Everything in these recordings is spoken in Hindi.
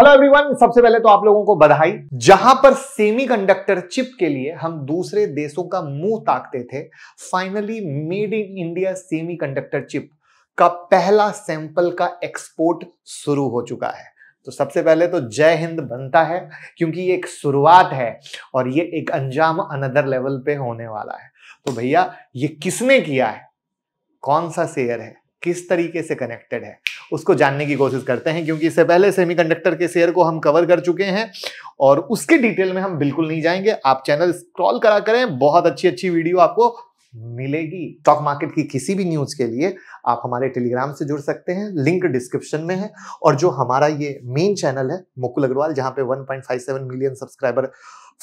हेलो एवरीवन सबसे पहले तो आप लोगों को बधाई जहां पर सेमीकंडक्टर चिप के लिए हम दूसरे देशों का मुंह ताकते थे finally made in India semiconductor chip का पहला सैंपल का एक्सपोर्ट शुरू हो चुका है तो सबसे पहले तो जय हिंद बनता है क्योंकि ये एक शुरुआत है और ये एक अंजाम अनदर लेवल पे होने वाला है तो भैया ये किसने किया है कौन सा शेयर है किस तरीके से कनेक्टेड है उसको जानने की कोशिश करते हैं क्योंकि इससे पहले सेमीकंडक्टर के शेयर को हम कवर कर चुके हैं और उसके डिटेल में हम बिल्कुल नहीं जाएंगे आप चैनल स्क्रॉल करा करें बहुत अच्छी अच्छी वीडियो आपको मिलेगी स्टॉक मार्केट की किसी भी न्यूज के लिए आप हमारे टेलीग्राम से जुड़ सकते हैं लिंक डिस्क्रिप्शन में है और जो हमारा ये मेन चैनल है मुकुल अग्रवाल जहां पे 1.57 मिलियन सब्सक्राइबर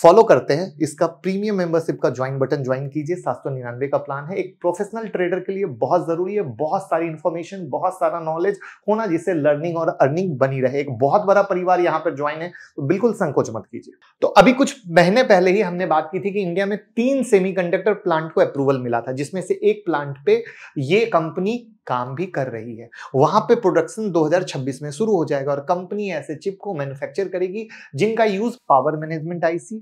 फॉलो करते हैं इसका प्रीमियम मेंबरशिप का ज्वाइन बटन ज्वाइन कीजिए सात सौ निन्यानवे का प्लान है एक प्रोफेशनल ट्रेडर के लिए बहुत ज़रूरी है बहुत सारी इन्फॉर्मेशन बहुत सारा नॉलेज होना जिससे लर्निंग और अर्निंग बनी रहे एक बहुत बड़ा परिवार यहाँ पर ज्वाइन है तो बिल्कुल संकोच मत कीजिए तो अभी कुछ महीने पहले ही हमने बात की थी कि इंडिया में तीन सेमी प्लांट को अप्रूवल मिला था जिसमें से एक प्लांट पे ये कंपनी काम भी कर रही है वहां पे प्रोडक्शन 2026 में शुरू हो जाएगा और कंपनी ऐसे चिप को मैन्युफैक्चर करेगी जिनका use power management IC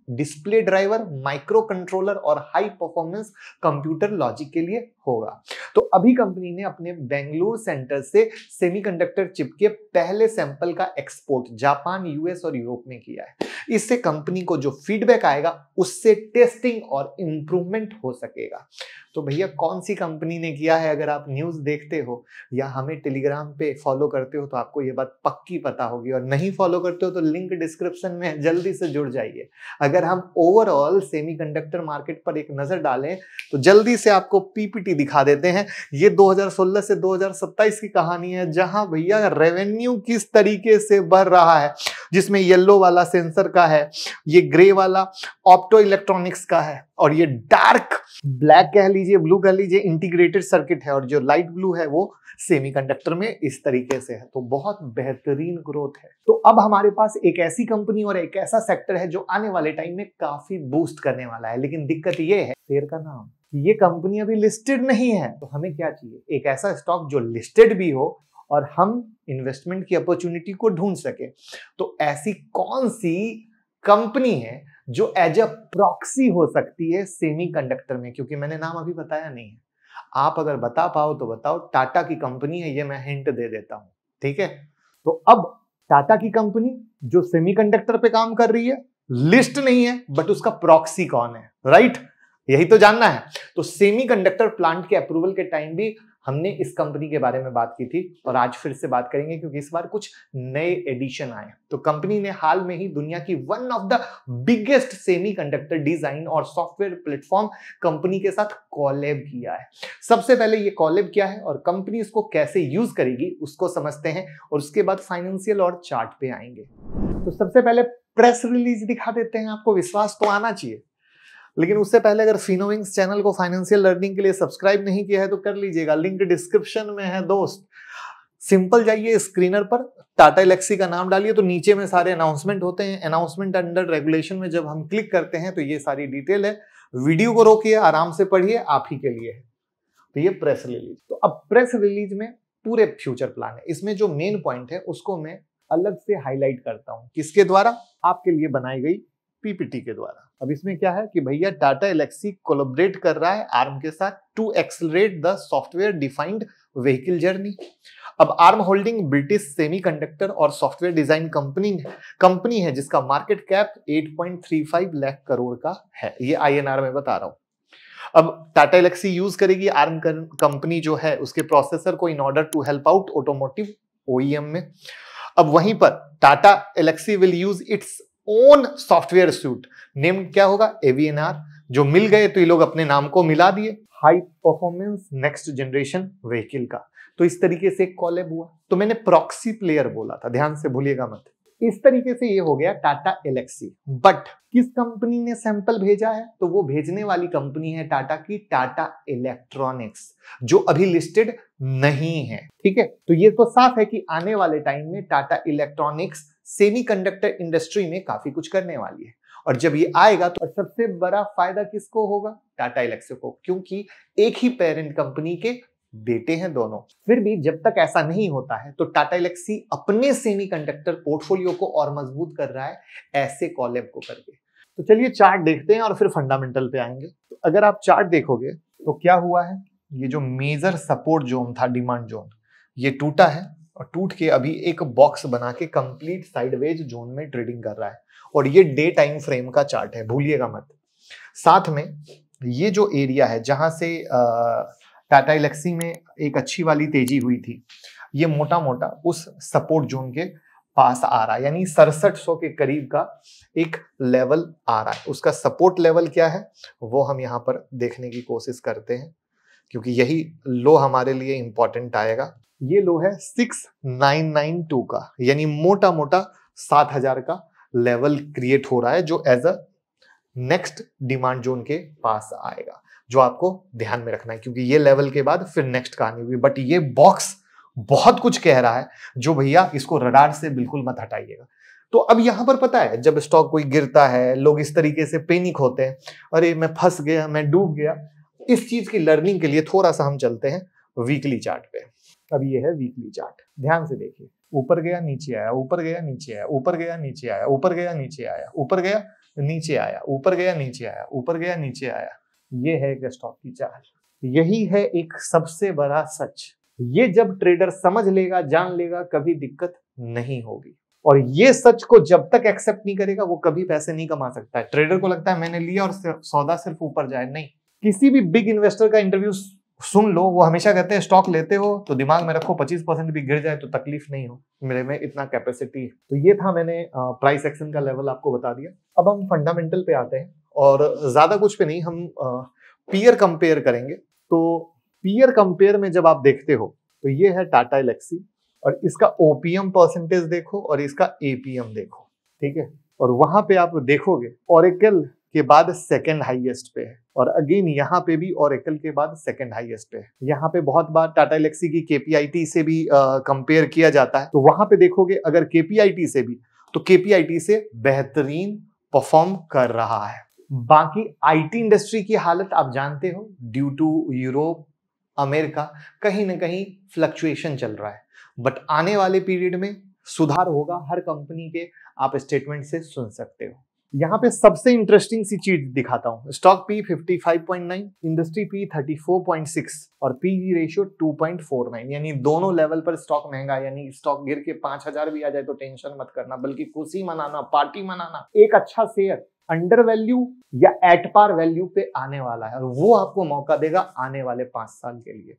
display driver micro controller और हाई परफॉर्मेंस कंप्यूटर लॉजिक के लिए होगा तो अभी कंपनी ने अपने बेंगलुरु सेंटर से सेमीकंडक्टर चिप के पहले सैंपल का एक्सपोर्ट जापान यूएस और यूरोप में किया है इससे कंपनी को जो फीडबैक आएगा उससे टेस्टिंग और इंप्रूवमेंट हो सकेगा तो भैया कौन सी कंपनी ने किया है अगर आप न्यूज देखते हो या हमें टेलीग्राम पे फॉलो करते हो तो आपको ये बात पक्की पता होगी और नहीं फॉलो करते हो तो लिंक डिस्क्रिप्शन में जल्दी से जुड़ जाइए अगर अगर हम ओवरऑल सेमीकंडक्टर मार्केट पर एक नजर डालें तो जल्दी से आपको पीपीटी दिखा देते हैं ये 2016 से 2027 की कहानी है जहां भैया रेवेन्यू किस तरीके से बढ़ रहा है जिसमें येलो वाला सेंसर का है ये ग्रे वाला ऑप्टो इलेक्ट्रॉनिक्स का है और ये डार्क ब्लैक कह लीजिए ब्लू कह लीजिए इंटीग्रेटेड सर्किट है और जो लाइट ब्लू है वो सेमीकंडक्टर में इस तरीके से है तो बहुत बेहतरीन ग्रोथ है तो अब हमारे पास एक ऐसी कंपनी और एक ऐसा सेक्टर है जो आने वाले टाइम में काफी बूस्ट करने वाला है लेकिन दिक्कत ये है शेयर का नाम ये कंपनी अभी लिस्टेड नहीं है तो हमें क्या चाहिए एक ऐसा स्टॉक जो लिस्टेड भी हो और हम इन्वेस्टमेंट की अपॉर्चुनिटी को ढूंढ सके तो ऐसी कौन सी कंपनी है जो एज अ प्रॉक्सी हो सकती है सेमीकंडक्टर में क्योंकि मैंने नाम अभी बताया नहीं है आप अगर बता पाओ तो बताओ टाटा की कंपनी है ये मैं हिंट दे देता हूं ठीक है तो अब टाटा की कंपनी जो सेमीकंडक्टर पे काम कर रही है लिस्ट नहीं है बट उसका प्रॉक्सी कौन है राइट यही तो जानना है तो सेमीकंडक्टर प्लांट के अप्रूवल के टाइम भी हमने इस कंपनी के बारे में बात की थी और आज फिर से बात करेंगे क्योंकि इस बार कुछ नए एडिशन आए तो कंपनी ने हाल में ही दुनिया की one of the biggest semiconductor design और सॉफ्टवेयर प्लेटफॉर्म कंपनी के साथ कॉलेब किया है सबसे पहले ये कॉलेब क्या है और कंपनी इसको कैसे यूज करेगी उसको समझते हैं और उसके बाद फाइनेंशियल और चार्ट पे आएंगे तो सबसे पहले प्रेस रिलीज दिखा देते हैं आपको विश्वास तो आना चाहिए लेकिन उससे पहले अगर फिनोविंग्स चैनल को फाइनेंशियल लर्निंग के लिए सब्सक्राइब नहीं किया है तो कर लीजिएगा लिंक डिस्क्रिप्शन में है दोस्त सिंपल जाइए स्क्रीनर पर टाटा इलेक्सी का नाम डालिए तो नीचे में सारे अनाउंसमेंट होते हैं अनाउंसमेंट अंडर रेगुलेशन में जब हम क्लिक करते हैं तो ये सारी डिटेल है वीडियो को रोकिए आराम से पढ़िए आप ही के लिए है तो ये प्रेस रिलीज तो अब प्रेस रिलीज में पूरे फ्यूचर प्लान है इसमें जो मेन पॉइंट है उसको मैं अलग से हाईलाइट करता हूं किसके द्वारा आपके लिए बनाई गई पीपीटी के द्वारा अब इसमें क्या है कि भैया टाटा एलेक्सी कोलोबरेट कर रहा है आर्म के साथ to accelerate the software defined vehicle journey अब आर्म होल्डिंग ब्रिटिश सेमीकंडक्टर और सॉफ्टवेयर डिजाइन कंपनी कंपनी है जिसका मार्केट कैप 8.35 लाख करोड़ का है ये आईएनआर में बता रहा हूं अब टाटा एलेक्सी यूज करेगी आर्म कंपनी जो है उसके प्रोसेसर को in order to help out automotive OEM में अब वहीं पर Tata Elxsi will use its own software suite name क्या होगा एवीएनआर जो मिल गए तो ये लोग अपने नाम को मिला दिए high performance next generation vehicle का तो इस तरीके से एक कॉलेब हुआ तो मैंने प्रॉक्सी प्लेयर बोला था ध्यान से भूलिएगा मत इस तरीके से ये हो गया टाटा एलेक्सी बट किस कंपनी ने सैंपल भेजा है तो वो भेजने वाली कंपनी है टाटा की टाटा इलेक्ट्रॉनिक्स जो अभी लिस्टेड नहीं है ठीक है तो ये तो साफ है कि आने वाले टाइम में टाटा इलेक्ट्रॉनिक्स सेमीकंडक्टर इंडस्ट्री में काफी कुछ करने वाली है और जब ये आएगा तो सबसे बड़ा फायदा किसको होगा टाटा इलेक्सी को क्योंकि एक ही पेरेंट कंपनी के बेटे हैं दोनों फिर भी जब तक ऐसा नहीं होता है तो टाटा इलेक्सी अपने सेमीकंडक्टर पोर्टफोलियो को और मजबूत कर रहा है ऐसे कॉलेब को करके तो चलिए चार्ट देखते हैं और फिर फंडामेंटल पे आएंगे तो अगर आप चार्ट देखोगे तो क्या हुआ है ये जो मेजर सपोर्ट जोन था डिमांड जोन ये टूटा है और टूट के अभी एक बॉक्स बना के कंप्लीट साइडवेज जोन में ट्रेडिंग कर रहा है और ये डे टाइम फ्रेम का चार्ट है भूलिएगा मत साथ में ये जो एरिया है जहां से टाटा इलेक्सी में एक अच्छी वाली तेजी हुई थी ये मोटा मोटा उस सपोर्ट जोन के पास आ रहा है यानी सड़सठ सौ के करीब का एक लेवल आ रहा है उसका सपोर्ट लेवल क्या है वो हम यहाँ पर देखने की कोशिश करते हैं क्योंकि यही लो हमारे लिए इंपॉर्टेंट आएगा ये लो है सिक्स नाइन नाइन टू का यानी मोटा मोटा सात हजार का लेवल क्रिएट हो रहा है जो as a next demand zone के पास आएगा जो आपको ध्यान में रखना है क्योंकि ये लेवल के बाद फिर नेक्स्ट कहानी हुई बट ये बॉक्स बहुत कुछ कह रहा है जो भैया इसको रडार से बिल्कुल मत हटाइएगा तो अब यहां पर पता है जब स्टॉक कोई गिरता है लोग इस तरीके से पेनिक होते हैं अरे मैं फंस गया मैं डूब गया इस चीज की लर्निंग के लिए थोड़ा सा हम चलते हैं वीकली चार्ट पे अब ये है वीकली चार्ट ध्यान से देखिए ऊपर गया नीचे आया ऊपर गया नीचे आया ऊपर गया नीचे आया ऊपर गया नीचे आया ऊपर गया नीचे आया ऊपर गया नीचे आया ऊपर गया नीचे आया ये है एक स्टॉक की चाल यही है एक सबसे बड़ा सच ये जब ट्रेडर समझ लेगा जान लेगा कभी दिक्कत नहीं होगी और ये सच को जब तक एक्सेप्ट नहीं करेगा वो कभी पैसे नहीं कमा सकता है ट्रेडर को लगता है मैंने लिया और सौदा सिर्फ ऊपर जाए नहीं किसी भी बिग इन्वेस्टर का इंटरव्यू सुन लो वो हमेशा कहते हैं स्टॉक लेते हो तो दिमाग में रखो 25 परसेंट भी गिर जाए तो तकलीफ नहीं हो मेरे में इतना कैपेसिटी है तो ये था मैंने प्राइस एक्शन का लेवल आपको बता दिया अब हम फंडामेंटल पे आते हैं और ज़्यादा कुछ पे नहीं हम पीयर कंपेयर करेंगे तो पीयर कंपेयर में जब आप देखते हो तो ये है टाटा एलेक्सी और इसका ओपीएम परसेंटेज देखो और इसका एपीएम देखो ठीक है और वहां पे आप देखोगे ओरेकल के बाद सेकंड हाईएस्ट पे है और अगेन यहाँ पे भी ओरेकल के बाद सेकंड हाईएस्ट पे है यहाँ पे बहुत बार टाटा इलेक्सी की केपीआईटी से भी कंपेयर किया जाता है तो वहां पे देखोगे अगर केपीआईटी से भी तो केपीआईटी से बेहतरीन परफॉर्म कर रहा है बाकी आईटी इंडस्ट्री की हालत आप जानते हो ड्यू टू यूरोप अमेरिका कहीं ना कहीं फ्लक्चुएशन चल रहा है बट आने वाले पीरियड में सुधार होगा हर कंपनी के आप स्टेटमेंट से सुन सकते हो यहाँ पे सबसे इंटरेस्टिंग सी चीज दिखाता हूँ स्टॉक पी 55.9 इंडस्ट्री पी 34.6 और पी जी रेशियो 2.49 यानी दोनों लेवल पर स्टॉक महंगा यानी स्टॉक गिर के 5000 भी आ जाए तो टेंशन मत करना बल्कि खुशी मनाना पार्टी मनाना एक अच्छा शेयर अंडर वैल्यू या एट पार वैल्यू पे आने वाला है और वो आपको मौका देगा आने वाले पांच साल के लिए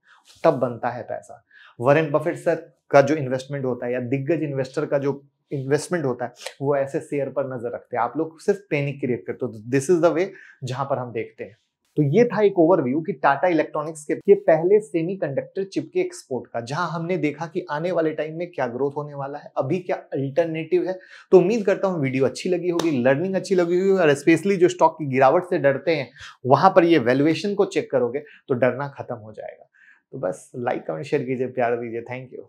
तब बनता है पैसा वरेन बफेट सर का जो इन्वेस्टमेंट होता है या दिग्गज इन्वेस्टर का जो इन्वेस्टमेंट होता है वो ऐसे शेयर पर नजर रखते हैं आप लोग सिर्फ पैनिक क्रिएट करते हो दिस इज द वे जहां पर हम देखते हैं तो ये था एक ओवरव्यू कि टाटा इलेक्ट्रॉनिक्स के ये पहले सेमीकंडक्टर चिप के एक्सपोर्ट का जहां हमने देखा कि आने वाले टाइम में क्या ग्रोथ होने वाला है अभी क्या अल्टरनेटिव है तो उम्मीद करता हूं वीडियो अच्छी लगी होगी लर्निंग अच्छी लगी होगी और स्पेशली जो स्टॉक की गिरावट से डरते हैं वहां पर ये वैल्युएशन को चेक करोगे तो डरना खत्म हो जाएगा तो बस लाइक कमेंट शेयर कीजिए प्यार दीजिए थैंक यू